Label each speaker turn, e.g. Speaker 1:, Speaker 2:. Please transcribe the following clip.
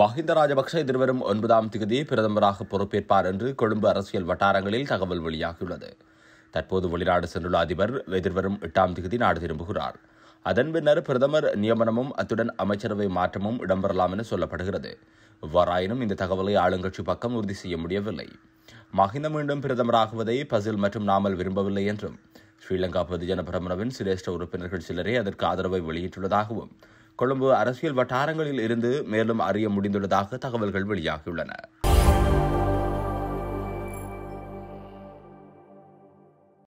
Speaker 1: மஹிந்த ராஜபக்ச எதிர்வரும் ஒன்பதாம் திகதி பிரதமராக பொறுப்பேற்பார் என்று கொழும்பு அரசியல் வட்டாரங்களில் தகவல் வெளியாகியுள்ளது தற்போது வெளிநாடு சென்றுள்ள அதிபர் எதிர்வரும் எட்டாம் திகதி நாடு திரும்புகிறார் அதன் பின்னர் பிரதமர் நியமனமும் அத்துடன் அமைச்சரவை மாற்றமும் இடம்பெறலாம் என சொல்லப்படுகிறது இவ்வாறாயினும் இந்த தகவலை ஆளுங்கட்சி பக்கம் உறுதி செய்ய முடியவில்லை மஹிந்த மீண்டும் பிரதமராகுவதை பசில் மற்றும் நாமல் விரும்பவில்லை என்றும் ஸ்ரீலங்கா பொதுஜன பிரமணவின் சிரேஷ்ட உறுப்பினர்கள் சிலரே அதற்கு ஆதரவை வெளியிட்டுள்ளதாகவும் கொழும்பு அரசியல் வட்டாரங்களில் இருந்து மேலும் அறிய முடிந்துள்ளதாக தகவல்கள் வெளியாகியுள்ளன